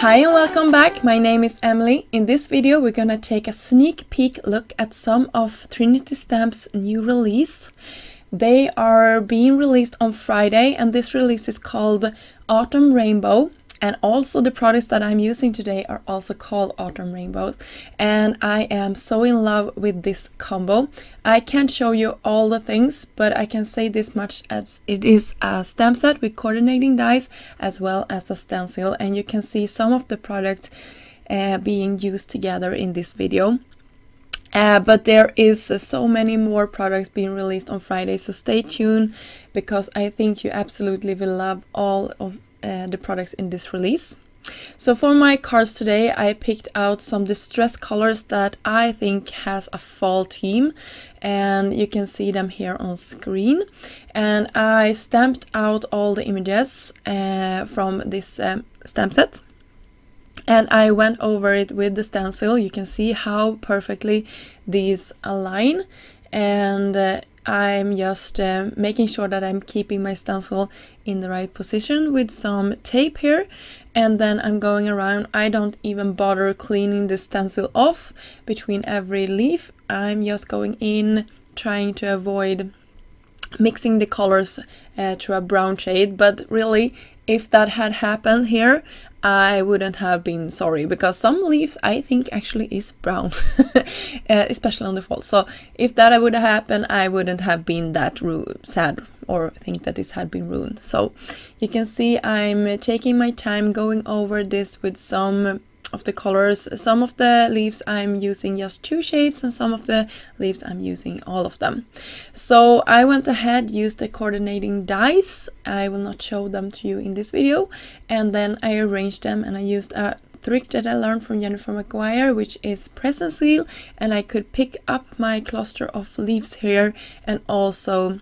Hi and welcome back, my name is Emily. In this video we're gonna take a sneak peek look at some of Trinity Stamp's new release. They are being released on Friday and this release is called Autumn Rainbow and also the products that I'm using today are also called Autumn Rainbows. And I am so in love with this combo. I can't show you all the things, but I can say this much as it is a stamp set with coordinating dies as well as a stencil. And you can see some of the products uh, being used together in this video. Uh, but there is uh, so many more products being released on Friday, so stay tuned because I think you absolutely will love all of uh, the products in this release. So for my cards today, I picked out some distress colors that I think has a fall theme and you can see them here on screen. And I stamped out all the images uh, from this um, stamp set and I went over it with the stencil. You can see how perfectly these align and uh, I'm just uh, making sure that I'm keeping my stencil in the right position with some tape here and then I'm going around. I don't even bother cleaning the stencil off between every leaf. I'm just going in trying to avoid mixing the colors uh, to a brown shade but really if that had happened here I wouldn't have been sorry because some leaves I think actually is brown, uh, especially on the fall. So if that would have happened, I wouldn't have been that sad or think that this had been ruined. So you can see I'm taking my time going over this with some of the colors. Some of the leaves I'm using just two shades and some of the leaves I'm using all of them. So I went ahead, used the coordinating dies. I will not show them to you in this video. And then I arranged them and I used a trick that I learned from Jennifer McGuire, which is presence seal. And I could pick up my cluster of leaves here and also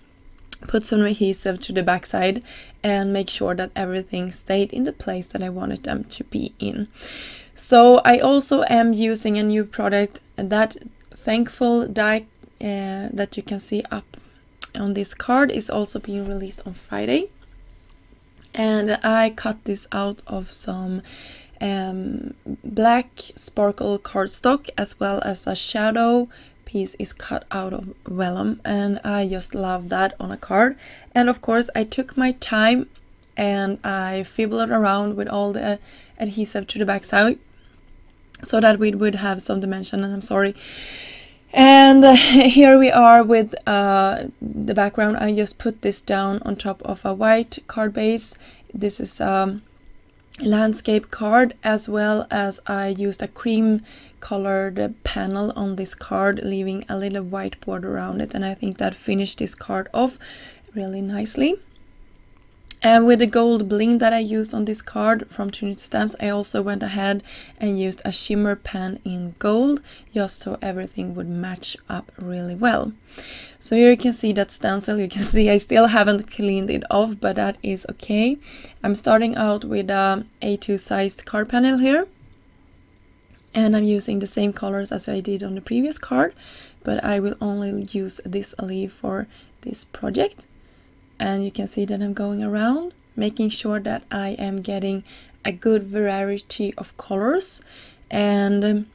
put some adhesive to the backside and make sure that everything stayed in the place that I wanted them to be in. So I also am using a new product that thankful die uh, that you can see up on this card is also being released on Friday. And I cut this out of some um, black sparkle cardstock as well as a shadow piece is cut out of vellum and I just love that on a card and of course I took my time and I fibbled around with all the adhesive to the backside so that we would have some dimension and I'm sorry and uh, here we are with uh, the background I just put this down on top of a white card base this is a um, landscape card as well as I used a cream colored panel on this card leaving a little white border around it and I think that finished this card off really nicely and with the gold bling that I used on this card from Trinity Stamps, I also went ahead and used a shimmer pen in gold, just so everything would match up really well. So here you can see that stencil, you can see I still haven't cleaned it off, but that is okay. I'm starting out with a A2 sized card panel here. And I'm using the same colors as I did on the previous card, but I will only use this leaf for this project and you can see that I'm going around making sure that I am getting a good variety of colors and um,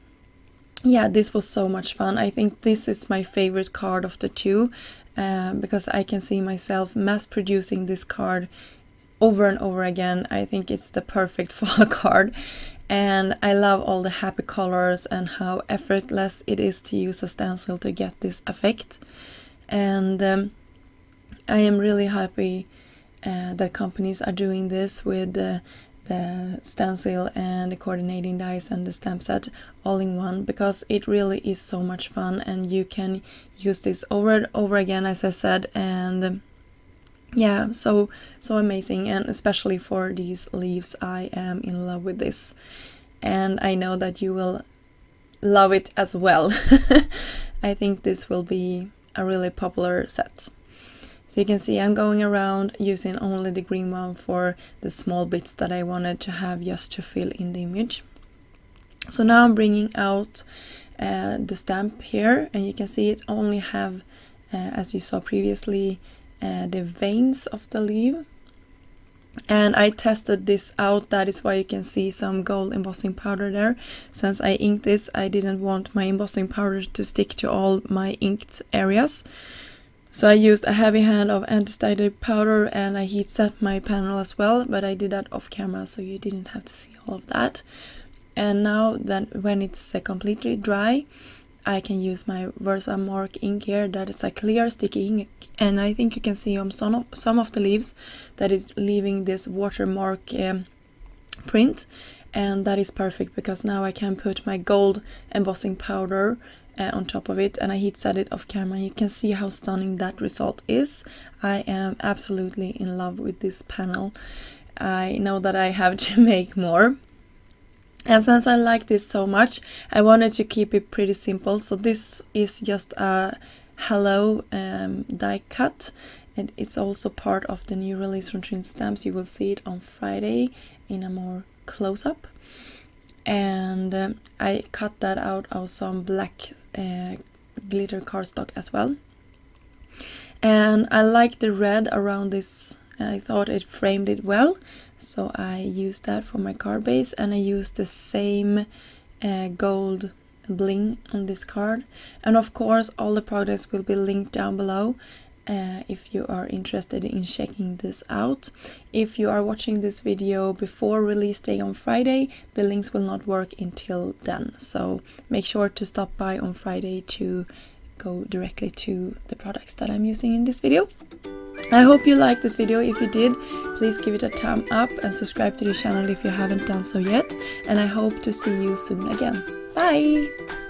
yeah this was so much fun I think this is my favorite card of the two uh, because I can see myself mass producing this card over and over again I think it's the perfect fall card and I love all the happy colors and how effortless it is to use a stencil to get this effect and um, I am really happy uh, that companies are doing this with uh, the stencil and the coordinating dies and the stamp set all in one because it really is so much fun and you can use this over and over again as I said and yeah so so amazing and especially for these leaves I am in love with this and I know that you will love it as well I think this will be a really popular set so you can see I'm going around using only the green one for the small bits that I wanted to have just to fill in the image. So now I'm bringing out uh, the stamp here and you can see it only have, uh, as you saw previously, uh, the veins of the leaf. And I tested this out, that is why you can see some gold embossing powder there. Since I inked this, I didn't want my embossing powder to stick to all my inked areas. So I used a heavy hand of anti-static powder and I heat set my panel as well, but I did that off camera so you didn't have to see all of that. And now that when it's uh, completely dry, I can use my Versamark ink here that is a clear sticky ink and I think you can see on some of, some of the leaves that is leaving this watermark um, print and that is perfect because now I can put my gold embossing powder uh, on top of it and I heat set it off camera. You can see how stunning that result is. I am absolutely in love with this panel. I know that I have to make more. And since I like this so much, I wanted to keep it pretty simple. So this is just a hello um, die cut. And it's also part of the new release from Trin Stamps. You will see it on Friday in a more close-up. And and uh, I cut that out of some black uh, glitter cardstock as well. And I like the red around this, uh, I thought it framed it well, so I used that for my card base and I used the same uh, gold bling on this card and of course all the products will be linked down below uh, if you are interested in checking this out. If you are watching this video before release day on Friday, the links will not work until then. So make sure to stop by on Friday to go directly to the products that I'm using in this video. I hope you liked this video. If you did, please give it a thumb up and subscribe to the channel if you haven't done so yet. And I hope to see you soon again. Bye!